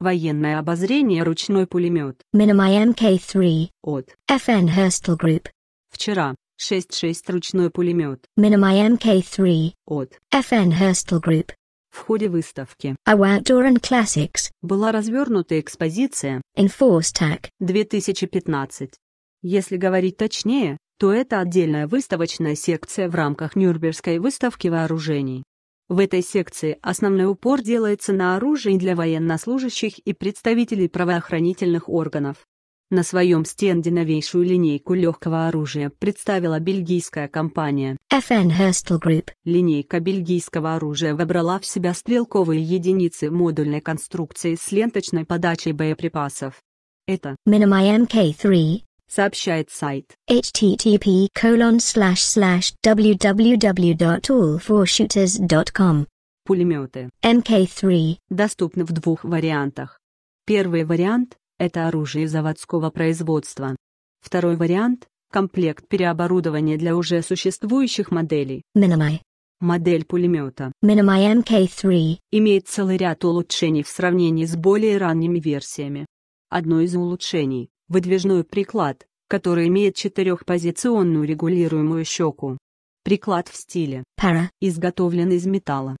Военное обозрение ручной пулемет. Minimi MK3. От FN Herstal Group. Вчера. 6-6 ручной пулемет. Minimi MK3. От FN Herstal Group. В ходе выставки Our Outdoor and Classics была развернута экспозиция Enforce Tag 2015. Если говорить точнее, то это отдельная выставочная секция в рамках Нюрнбергской выставки вооружений. В этой секции основной упор делается на оружие для военнослужащих и представителей правоохранительных органов. На своем стенде новейшую линейку легкого оружия представила бельгийская компания FN Herstel Group. Линейка бельгийского оружия выбрала в себя стрелковые единицы модульной конструкции с ленточной подачей боеприпасов. Это Minimi MK3, сообщает сайт http www.allforshooters.com Пулеметы MK3 доступны в двух вариантах. Первый вариант – это оружие заводского производства. Второй вариант – комплект переоборудования для уже существующих моделей. Minimi. Модель пулемета Minimi MK3 имеет целый ряд улучшений в сравнении с более ранними версиями. Одно из улучшений выдвижной приклад, который имеет четырехпозиционную регулируемую щеку. Приклад в стиле Para, изготовлен из металла.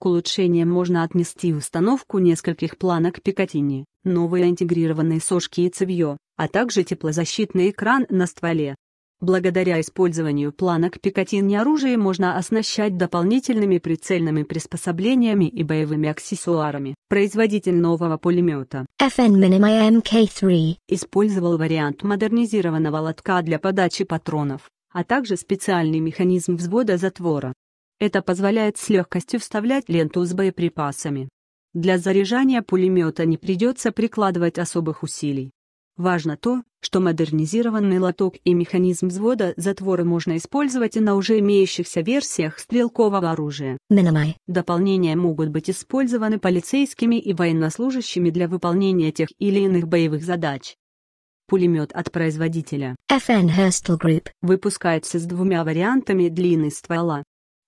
К улучшениям можно отнести установку нескольких планок Пикатини, новые интегрированные сошки и цевье, а также теплозащитный экран на стволе, Благодаря использованию планок Пикатинни оружие можно оснащать дополнительными прицельными приспособлениями и боевыми аксессуарами. Производитель нового пулемета FN Minimi MK3 использовал вариант модернизированного лотка для подачи патронов, а также специальный механизм взвода затвора. Это позволяет с легкостью вставлять ленту с боеприпасами. Для заряжания пулемета не придется прикладывать особых усилий. Важно то, что модернизированный лоток и механизм взвода затвора можно использовать и на уже имеющихся версиях стрелкового оружия. Минимай. Дополнения могут быть использованы полицейскими и военнослужащими для выполнения тех или иных боевых задач. Пулемет от производителя FN Herstal Group выпускается с двумя вариантами длины ствола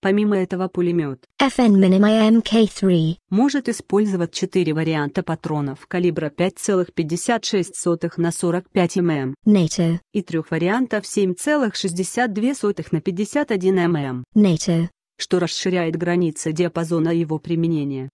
Помимо этого пулемет FN Minimi MK3 может использовать 4 варианта патронов калибра 5,56 на 45 мм NATO. и трех вариантов 7,62 на 51 мм NATO. что расширяет границы диапазона его применения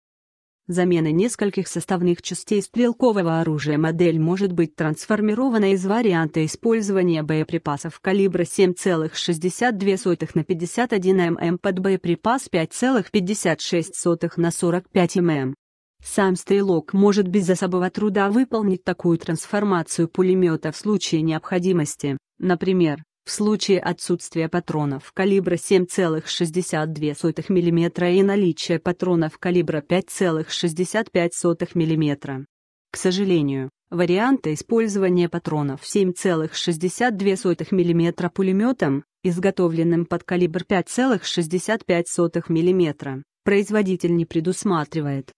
замены нескольких составных частей стрелкового оружия модель может быть трансформирована из варианта использования боеприпасов калибра 7,62 на 51 мм под боеприпас 5,56 на 45 мм. Сам стрелок может без особого труда выполнить такую трансформацию пулемета в случае необходимости, например, в случае отсутствия патронов калибра 7,62 мм и наличия патронов калибра 5,65 мм. К сожалению, варианта использования патронов 7,62 мм пулеметом, изготовленным под калибр 5,65 мм, производитель не предусматривает.